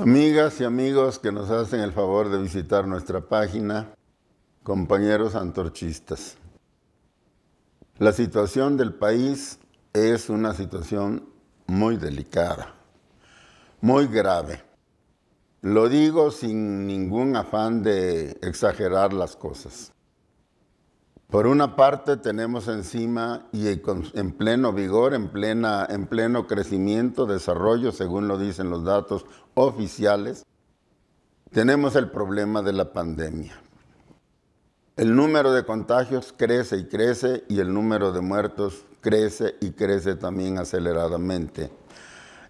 Amigas y amigos que nos hacen el favor de visitar nuestra página, compañeros antorchistas. La situación del país es una situación muy delicada, muy grave. Lo digo sin ningún afán de exagerar las cosas. Por una parte tenemos encima y en pleno vigor, en, plena, en pleno crecimiento, desarrollo, según lo dicen los datos oficiales, tenemos el problema de la pandemia. El número de contagios crece y crece y el número de muertos crece y crece también aceleradamente.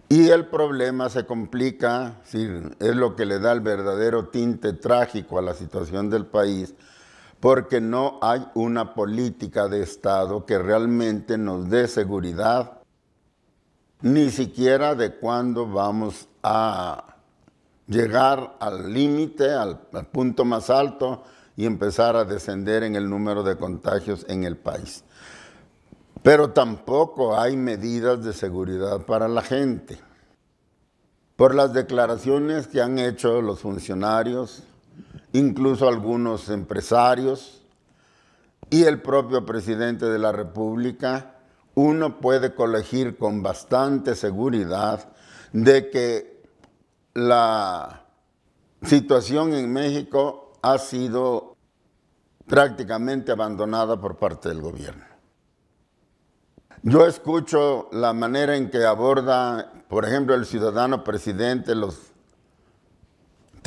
Y el problema se complica, es lo que le da el verdadero tinte trágico a la situación del país, porque no hay una política de Estado que realmente nos dé seguridad, ni siquiera de cuándo vamos a llegar al límite, al, punto más alto y empezar a descender en el número de contagios en el país. Pero tampoco hay medidas de seguridad para la gente. Por las declaraciones que han hecho los funcionarios, incluso algunos empresarios y el propio presidente de la República, uno puede colegir con bastante seguridad de que la situación en México ha sido prácticamente abandonada por parte del gobierno. Yo escucho la manera en que aborda, por ejemplo, el ciudadano presidente los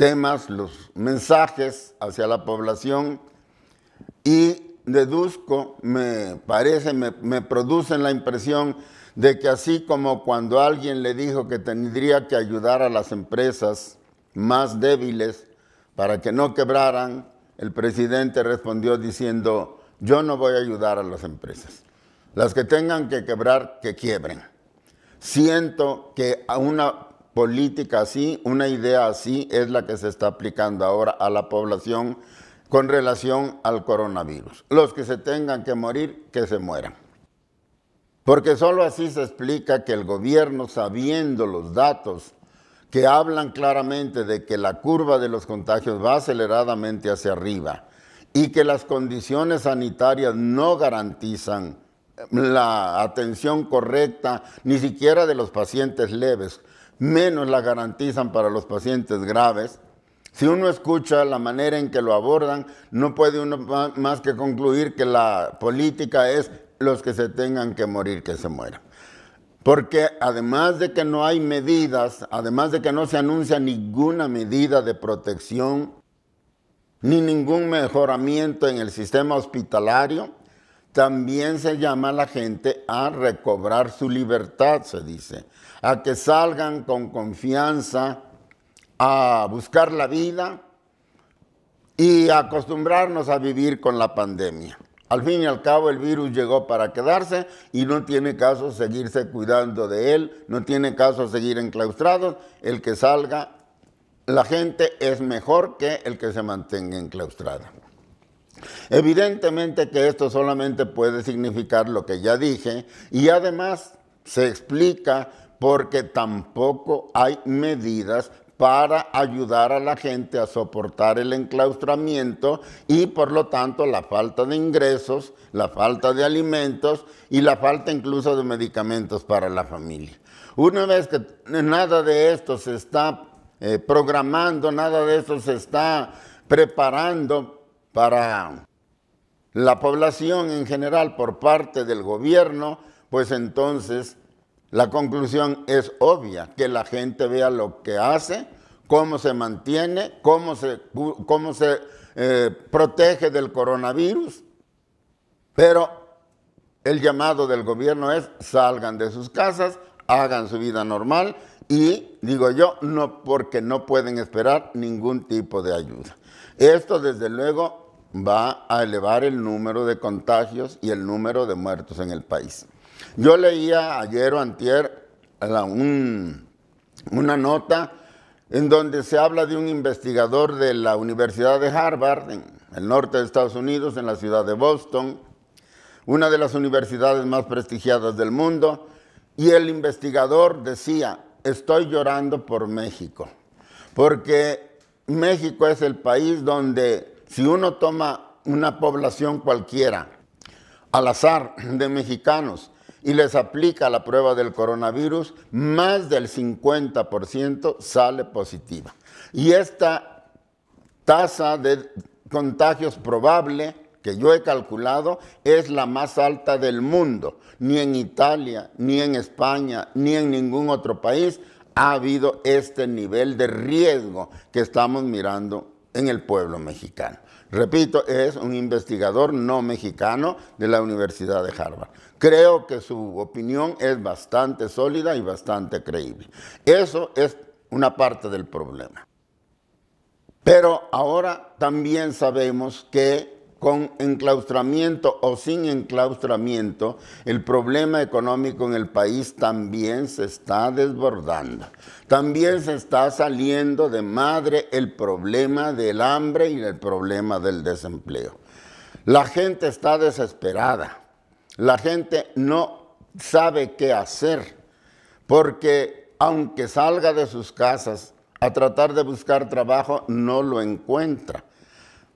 temas, los mensajes hacia la población y deduzco, me parece, me, producen la impresión de que así como cuando alguien le dijo que tendría que ayudar a las empresas más débiles para que no quebraran, el presidente respondió diciendo, yo no voy a ayudar a las empresas. Las que tengan que quebrar, que quiebren. Siento que a una política así, una idea así es la que se está aplicando ahora a la población con relación al coronavirus. Los que se tengan que morir, que se mueran. Porque solo así se explica que el gobierno, sabiendo los datos que hablan claramente de que la curva de los contagios va aceleradamente hacia arriba y que las condiciones sanitarias no garantizan la atención correcta ni siquiera de los pacientes leves, menos la garantizan para los pacientes graves. Si uno escucha la manera en que lo abordan, no puede uno más que concluir que la política es los que se tengan que morir, que se mueran. Porque además de que no hay medidas, además de que no se anuncia ninguna medida de protección, ni ningún mejoramiento en el sistema hospitalario, también se llama a la gente a recobrar su libertad, se dice, a que salgan con confianza a buscar la vida y acostumbrarnos a vivir con la pandemia. Al fin y al cabo el virus llegó para quedarse y no tiene caso seguirse cuidando de él, no tiene caso seguir enclaustrados, el que salga la gente es mejor que el que se mantenga enclaustrada. Evidentemente que esto solamente puede significar lo que ya dije y además se explica porque tampoco hay medidas para ayudar a la gente a soportar el enclaustramiento y por lo tanto la falta de ingresos, la falta de alimentos y la falta incluso de medicamentos para la familia. Una vez que nada de esto se está eh, programando, nada de esto se está preparando para la población en general por parte del gobierno, pues entonces la conclusión es obvia, que la gente vea lo que hace, cómo se mantiene, cómo se, cómo se eh, protege del coronavirus, pero el llamado del gobierno es salgan de sus casas, hagan su vida normal y, digo yo, no porque no pueden esperar ningún tipo de ayuda. Esto, desde luego, va a elevar el número de contagios y el número de muertos en el país. Yo leía ayer o antier una nota en donde se habla de un investigador de la Universidad de Harvard, en el norte de Estados Unidos, en la ciudad de Boston, una de las universidades más prestigiadas del mundo, y el investigador decía, estoy llorando por México, porque México es el país donde si uno toma una población cualquiera, al azar, de mexicanos, y les aplica la prueba del coronavirus, más del 50% sale positiva. Y esta tasa de contagios probable que yo he calculado es la más alta del mundo. Ni en Italia, ni en España, ni en ningún otro país ha habido este nivel de riesgo que estamos mirando en el pueblo mexicano. Repito, es un investigador no mexicano de la Universidad de Harvard. Creo que su opinión es bastante sólida y bastante creíble. Eso es una parte del problema. Pero ahora también sabemos que con enclaustramiento o sin enclaustramiento, el problema económico en el país también se está desbordando. También se está saliendo de madre el problema del hambre y el problema del desempleo. La gente está desesperada. La gente no sabe qué hacer porque aunque salga de sus casas a tratar de buscar trabajo, no lo encuentra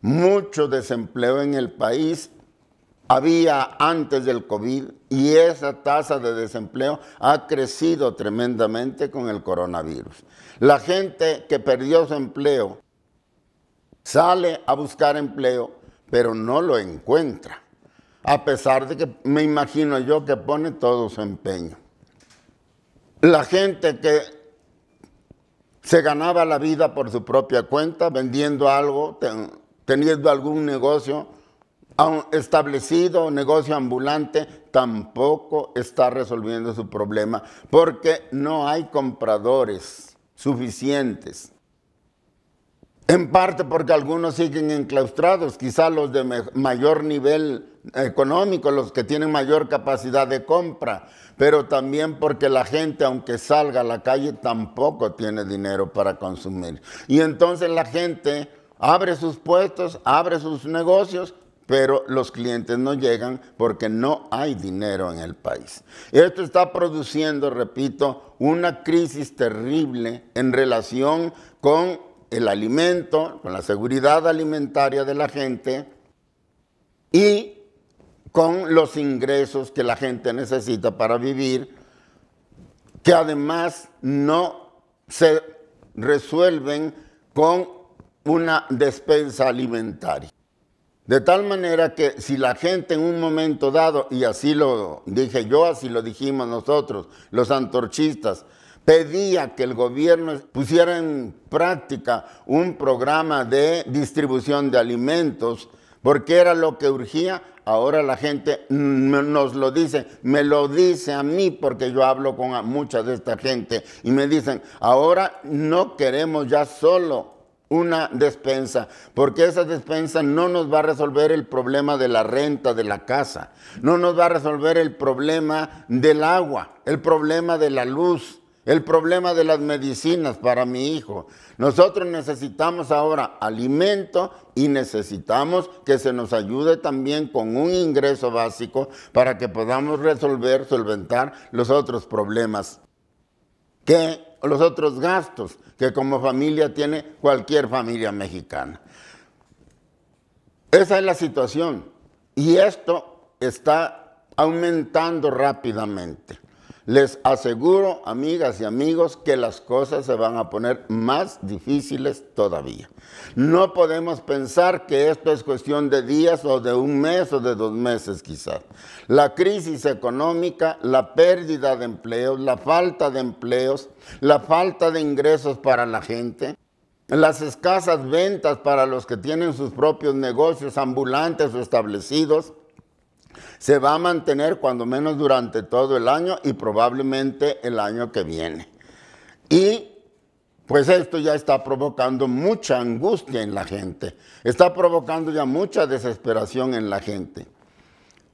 mucho desempleo en el país. Había antes del COVID y esa tasa de desempleo ha crecido tremendamente con el coronavirus. La gente que perdió su empleo sale a buscar empleo, pero no lo encuentra, a pesar de que me imagino yo que pone todo su empeño. La gente que se ganaba la vida por su propia cuenta vendiendo algo, teniendo algún negocio establecido, negocio ambulante, tampoco está resolviendo su problema porque no hay compradores suficientes. En parte porque algunos siguen enclaustrados, quizá los de mayor nivel económico, los que tienen mayor capacidad de compra, pero también porque la gente, aunque salga a la calle, tampoco tiene dinero para consumir. Y entonces la gente abre sus puestos, abre sus negocios, pero los clientes no llegan porque no hay dinero en el país. Esto está produciendo, repito, una crisis terrible en relación con el alimento, con la seguridad alimentaria de la gente y con los ingresos que la gente necesita para vivir, que además no se resuelven con una despensa alimentaria. De tal manera que si la gente en un momento dado, y así lo dije yo, así lo dijimos nosotros, los antorchistas, pedía que el gobierno pusiera en práctica un programa de distribución de alimentos, porque era lo que urgía, ahora la gente nos lo dice, me lo dice a mí porque yo hablo con mucha de esta gente y me dicen, ahora no queremos ya solo una despensa, porque esa despensa no nos va a resolver el problema de la renta de la casa, no nos va a resolver el problema del agua, el problema de la luz, el problema de las medicinas para mi hijo. Nosotros necesitamos ahora alimento y necesitamos que se nos ayude también con un ingreso básico para que podamos resolver, solventar los otros problemas que los otros gastos que como familia tiene cualquier familia mexicana. Esa es la situación y esto está aumentando rápidamente. Les aseguro, amigas y amigos, que las cosas se van a poner más difíciles todavía. No podemos pensar que esto es cuestión de días o de un mes o de dos meses quizás. La crisis económica, la pérdida de empleos, la falta de empleos, la falta de ingresos para la gente, las escasas ventas para los que tienen sus propios negocios ambulantes o establecidos, se va a mantener cuando menos durante todo el año y probablemente el año que viene. Y pues esto ya está provocando mucha angustia en la gente, está provocando ya mucha desesperación en la gente.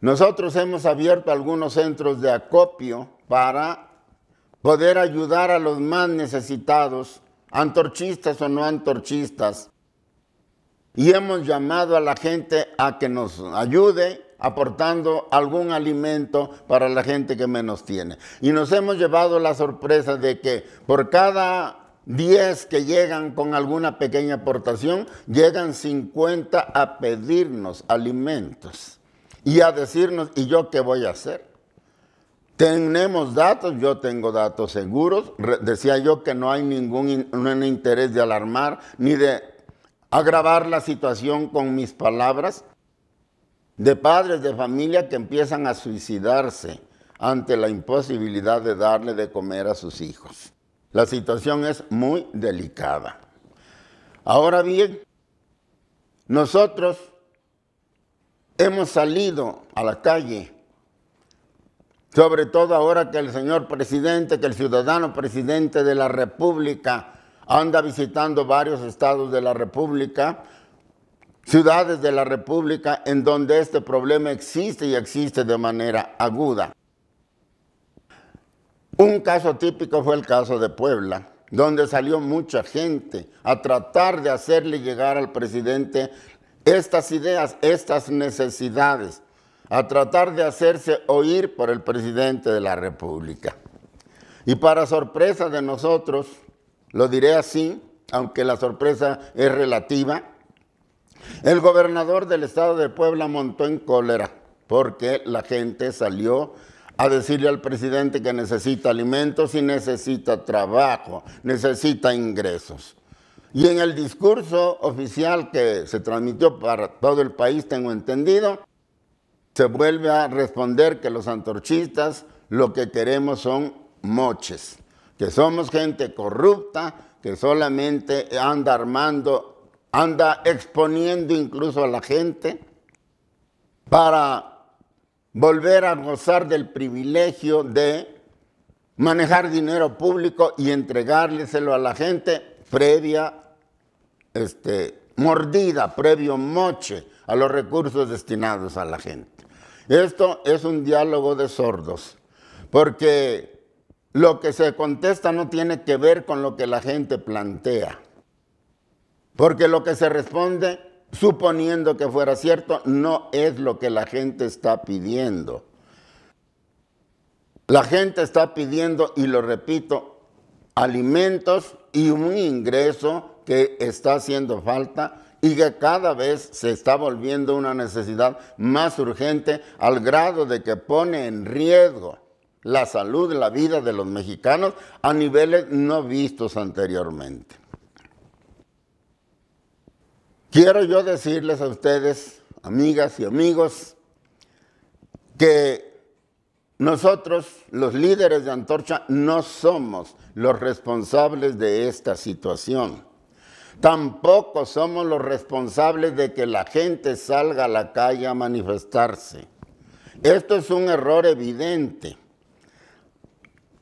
Nosotros hemos abierto algunos centros de acopio para poder ayudar a los más necesitados, antorchistas o no antorchistas. Y hemos llamado a la gente a que nos ayude aportando algún alimento para la gente que menos tiene. Y nos hemos llevado la sorpresa de que por cada 10 que llegan con alguna pequeña aportación, llegan 50 a pedirnos alimentos y a decirnos, ¿y yo qué voy a hacer? Tenemos datos, yo tengo datos seguros, decía yo que no hay ningún, interés de alarmar ni de agravar la situación con mis palabras, de padres de familia que empiezan a suicidarse ante la imposibilidad de darle de comer a sus hijos. La situación es muy delicada. Ahora bien, nosotros hemos salido a la calle, sobre todo ahora que el señor presidente, que el ciudadano presidente de la República anda visitando varios estados de la República, ciudades de la República en donde este problema existe y existe de manera aguda. Un caso típico fue el caso de Puebla, donde salió mucha gente a tratar de hacerle llegar al presidente estas ideas, estas necesidades, a tratar de hacerse oír por el presidente de la República. Y para sorpresa de nosotros, lo diré así, aunque la sorpresa es relativa, el gobernador del estado de Puebla montó en cólera porque la gente salió a decirle al presidente que necesita alimentos y necesita trabajo, necesita ingresos. Y en el discurso oficial que se transmitió para todo el país, tengo entendido, se vuelve a responder que los antorchistas lo que queremos son moches, que somos gente corrupta, que solamente anda armando anda exponiendo incluso a la gente para volver a gozar del privilegio de manejar dinero público y entregárselo a la gente previa este, mordida, previo moche a los recursos destinados a la gente. Esto es un diálogo de sordos, porque lo que se contesta no tiene que ver con lo que la gente plantea. Porque lo que se responde, suponiendo que fuera cierto, no es lo que la gente está pidiendo. La gente está pidiendo, y lo repito, alimentos y un ingreso que está haciendo falta y que cada vez se está volviendo una necesidad más urgente al grado de que pone en riesgo la salud, y la vida de los mexicanos a niveles no vistos anteriormente. Quiero yo decirles a ustedes, amigas y amigos, que nosotros, los líderes de Antorcha, no somos los responsables de esta situación. Tampoco somos los responsables de que la gente salga a la calle a manifestarse. Esto es un error evidente.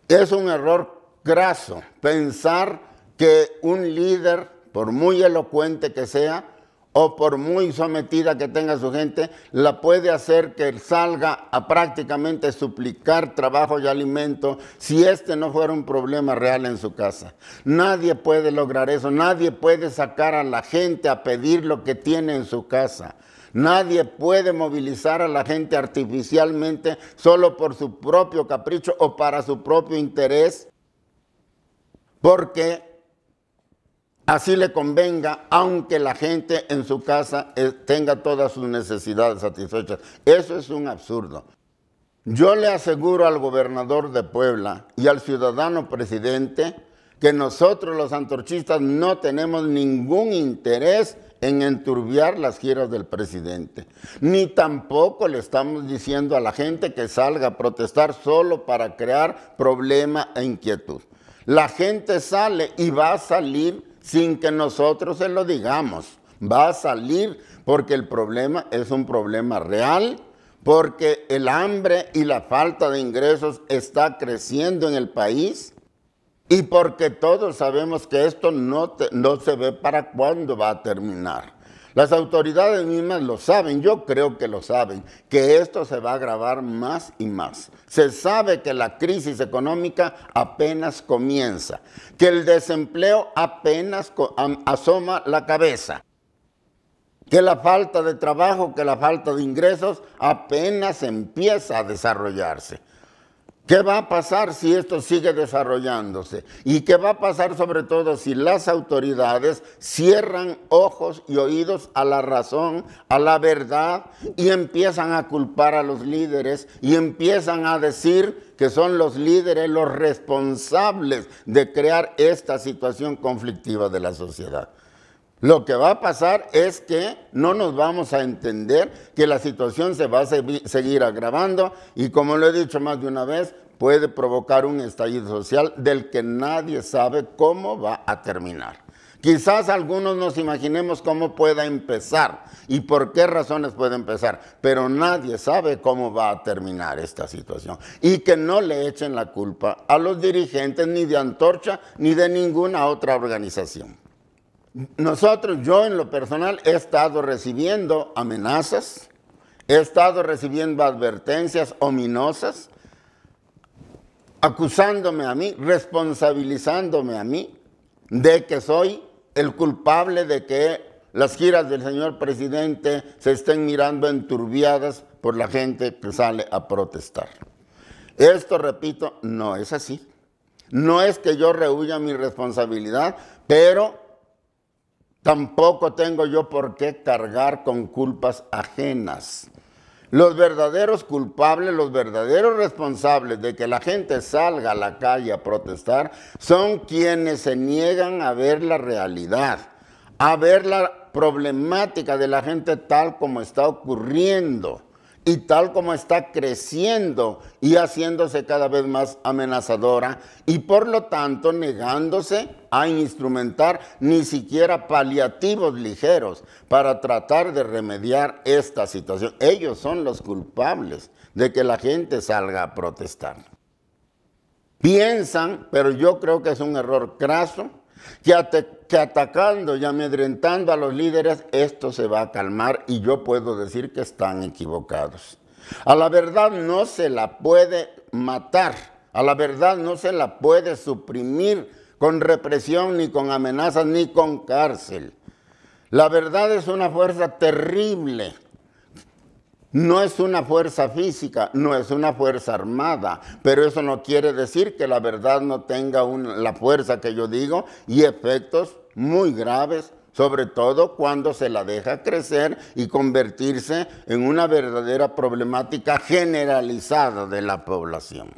Es un error graso pensar que un líder, por muy elocuente que sea, o por muy sometida que tenga su gente, la puede hacer que salga a prácticamente suplicar trabajo y alimento si este no fuera un problema real en su casa. Nadie puede lograr eso, nadie puede sacar a la gente a pedir lo que tiene en su casa. Nadie puede movilizar a la gente artificialmente solo por su propio capricho o para su propio interés, porque así le convenga, aunque la gente en su casa eh, tenga todas sus necesidades satisfechas. Eso es un absurdo. Yo le aseguro al gobernador de Puebla y al ciudadano presidente que nosotros los antorchistas no tenemos ningún interés en enturbiar las giras del presidente. Ni tampoco le estamos diciendo a la gente que salga a protestar solo para crear problema e inquietud. La gente sale y va a salir sin que nosotros se lo digamos. Va a salir porque el problema es un problema real, porque el hambre y la falta de ingresos está creciendo en el país y porque todos sabemos que esto no, no se ve para cuándo va a terminar. Las autoridades mismas lo saben, yo creo que lo saben, que esto se va a agravar más y más. Se sabe que la crisis económica apenas comienza, que el desempleo apenas asoma la cabeza, que la falta de trabajo, que la falta de ingresos apenas empieza a desarrollarse. ¿Qué va a pasar si esto sigue desarrollándose? ¿Y qué va a pasar sobre todo si las autoridades cierran ojos y oídos a la razón, a la verdad y empiezan a culpar a los líderes y empiezan a decir que son los líderes los responsables de crear esta situación conflictiva de la sociedad? Lo que va a pasar es que no nos vamos a entender, que la situación se va a seguir agravando y como lo he dicho más de una vez, puede provocar un estallido social del que nadie sabe cómo va a terminar. Quizás algunos nos imaginemos cómo pueda empezar y por qué razones puede empezar, pero nadie sabe cómo va a terminar esta situación. Y que no le echen la culpa a los dirigentes ni de Antorcha ni de ninguna otra organización. Nosotros, yo en lo personal, he estado recibiendo amenazas, he estado recibiendo advertencias ominosas, acusándome a mí, responsabilizándome a mí de que soy el culpable de que las giras del señor presidente se estén mirando enturbiadas por la gente que sale a protestar. Esto, repito, no es así. No es que yo rehuya mi responsabilidad, pero Tampoco tengo yo por qué cargar con culpas ajenas. Los verdaderos culpables, los verdaderos responsables de que la gente salga a la calle a protestar son quienes se niegan a ver la realidad, a ver la problemática de la gente tal como está ocurriendo y tal como está creciendo y haciéndose cada vez más amenazadora y por lo tanto negándose a instrumentar ni siquiera paliativos ligeros para tratar de remediar esta situación. Ellos son los culpables de que la gente salga a protestar. Piensan, pero yo creo que es un error craso, que, atacando y amedrentando a los líderes, esto se va a calmar y yo puedo decir que están equivocados. A la verdad no se la puede matar, a la verdad no se la puede suprimir con represión, ni con amenazas, ni con cárcel. La verdad es una fuerza terrible no es una fuerza física, no es una fuerza armada, pero eso no quiere decir que la verdad no tenga la fuerza que yo digo y efectos muy graves, sobre todo cuando se la deja crecer y convertirse en una verdadera problemática generalizada de la población.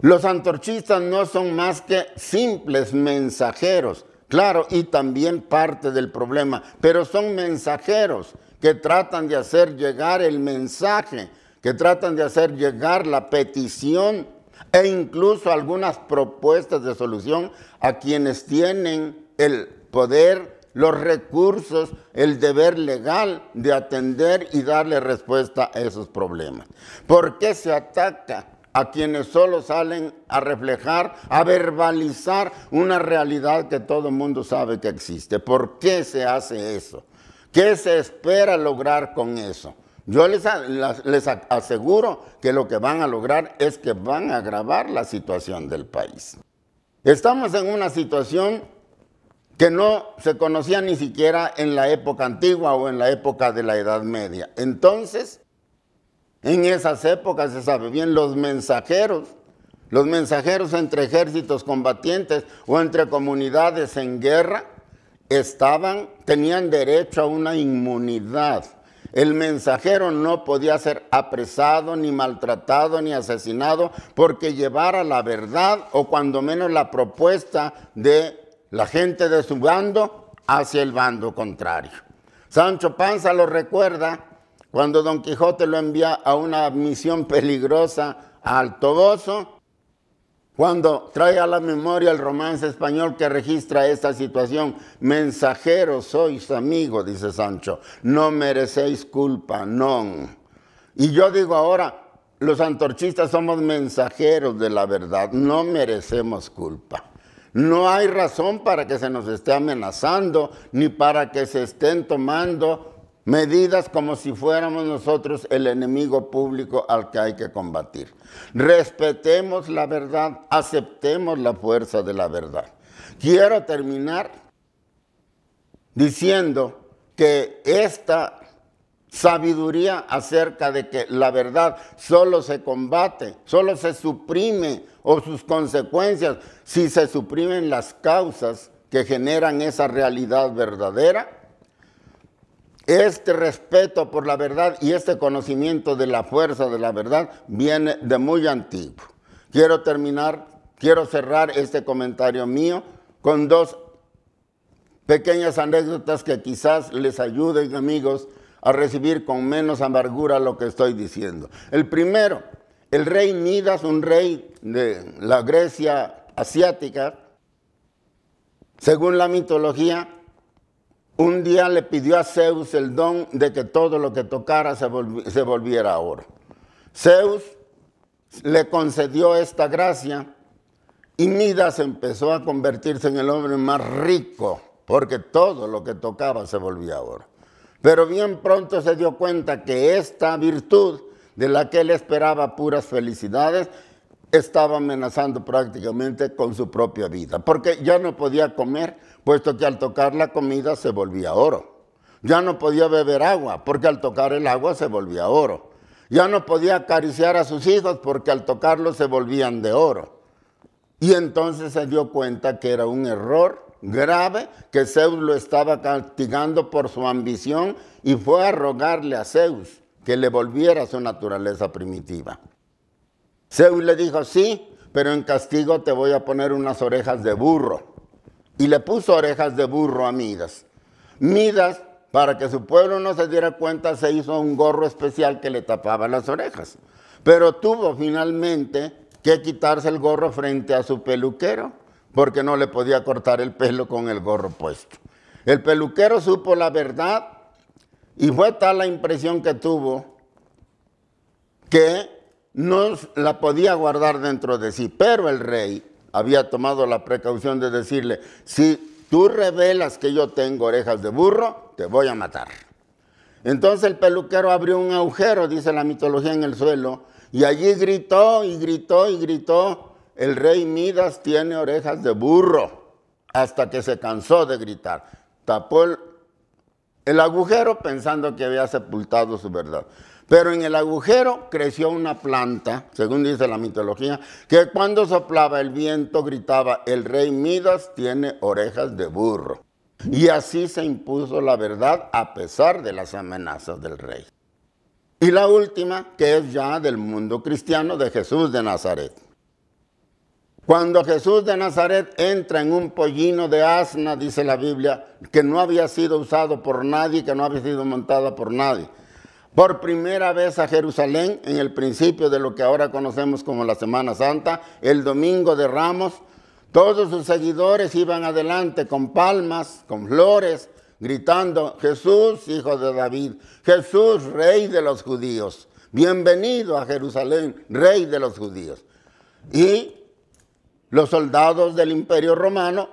Los antorchistas no son más que simples mensajeros, claro, y también parte del problema, pero son mensajeros que tratan de hacer llegar el mensaje, que tratan de hacer llegar la petición e incluso algunas propuestas de solución a quienes tienen el poder, los recursos, el deber legal de atender y darle respuesta a esos problemas. ¿Por qué se ataca a quienes solo salen a reflejar, a verbalizar una realidad que todo el mundo sabe que existe. ¿Por qué se hace eso? ¿Qué se espera lograr con eso? Yo les, les, aseguro que lo que van a lograr es que van a agravar la situación del país. Estamos en una situación que no se conocía ni siquiera en la época antigua o en la época de la Edad Media. Entonces, en esas épocas se sabe bien los mensajeros, los mensajeros entre ejércitos combatientes o entre comunidades en guerra, estaban, tenían derecho a una inmunidad. El mensajero no podía ser apresado, ni maltratado, ni asesinado, porque llevara la verdad o cuando menos la propuesta de la gente de su bando hacia el bando contrario. Sancho Panza lo recuerda cuando Don Quijote lo envía a una misión peligrosa al Toboso cuando trae a la memoria el romance español que registra esta situación, mensajeros sois amigos, dice Sancho, no merecéis culpa, non. Y yo digo ahora, los antorchistas somos mensajeros de la verdad, no merecemos culpa. No hay razón para que se nos esté amenazando, ni para que se estén tomando medidas como si fuéramos nosotros el enemigo público al que hay que combatir. Respetemos la verdad, aceptemos la fuerza de la verdad. Quiero terminar diciendo que esta sabiduría acerca de que la verdad solo se combate, solo se suprime o sus consecuencias si se suprimen las causas que generan esa realidad verdadera este respeto por la verdad y este conocimiento de la fuerza de la verdad viene de muy antiguo. Quiero terminar, quiero cerrar este comentario mío con dos pequeñas anécdotas que quizás les ayuden, amigos, a recibir con menos amargura lo que estoy diciendo. El primero, el rey Midas, un rey de la Grecia asiática, según la mitología, un día le pidió a Zeus el don de que todo lo que tocara se, volviera oro. Zeus le concedió esta gracia y Midas empezó a convertirse en el hombre más rico, porque todo lo que tocaba se volvía oro. Pero bien pronto se dio cuenta que esta virtud de la que él esperaba puras felicidades estaba amenazando prácticamente con su propia vida, porque ya no podía comer, puesto que al tocar la comida se volvía oro. Ya no podía beber agua, porque al tocar el agua se volvía oro. Ya no podía acariciar a sus hijos, porque al tocarlos se volvían de oro. Y entonces se dio cuenta que era un error grave, que Zeus lo estaba castigando por su ambición y fue a rogarle a Zeus que le volviera su naturaleza primitiva. Zeus le dijo, sí, pero en castigo te voy a poner unas orejas de burro. Y le puso orejas de burro a Midas. Midas, para que su pueblo no se diera cuenta, se hizo un gorro especial que le tapaba las orejas. Pero tuvo finalmente que quitarse el gorro frente a su peluquero, porque no le podía cortar el pelo con el gorro puesto. El peluquero supo la verdad y fue tal la impresión que tuvo que no la podía guardar dentro de sí, pero el rey había tomado la precaución de decirle, si tú revelas que yo tengo orejas de burro, te voy a matar. Entonces el peluquero abrió un agujero, dice la mitología, en el suelo, y allí gritó y gritó y gritó, el rey Midas tiene orejas de burro, hasta que se cansó de gritar. Tapó el, el agujero pensando que había sepultado su verdad. Pero en el agujero creció una planta, según dice la mitología, que cuando soplaba el viento gritaba, el rey Midas tiene orejas de burro. Y así se impuso la verdad a pesar de las amenazas del rey. Y la última, que es ya del mundo cristiano de Jesús de Nazaret. Cuando Jesús de Nazaret entra en un pollino de asna, dice la Biblia, que no había sido usado por nadie, que no había sido montado por nadie por primera vez a Jerusalén en el principio de lo que ahora conocemos como la Semana Santa, el Domingo de Ramos. Todos sus seguidores iban adelante con palmas, con flores, gritando, Jesús, hijo de David, Jesús, rey de los judíos, bienvenido a Jerusalén, rey de los judíos. Y los soldados del imperio romano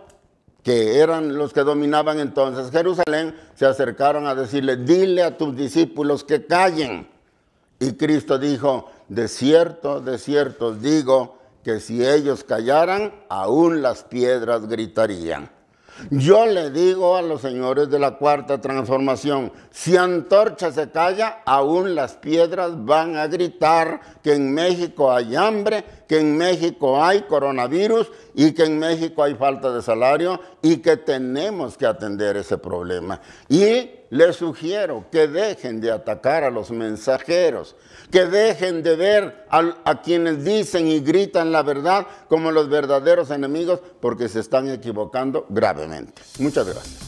que eran los que dominaban entonces Jerusalén, se acercaron a decirle, dile a tus discípulos que callen. Y Cristo dijo, de cierto, de cierto digo, que si ellos callaran, aún las piedras gritarían. Yo le digo a los señores de la cuarta transformación, si Antorcha se calla, aún las piedras van a gritar que en México hay hambre, que en México hay coronavirus y que en México hay falta de salario y que tenemos que atender ese problema. Y les sugiero que dejen de atacar a los mensajeros, que dejen de ver a, quienes dicen y gritan la verdad como los verdaderos enemigos porque se están equivocando gravemente. Muchas gracias.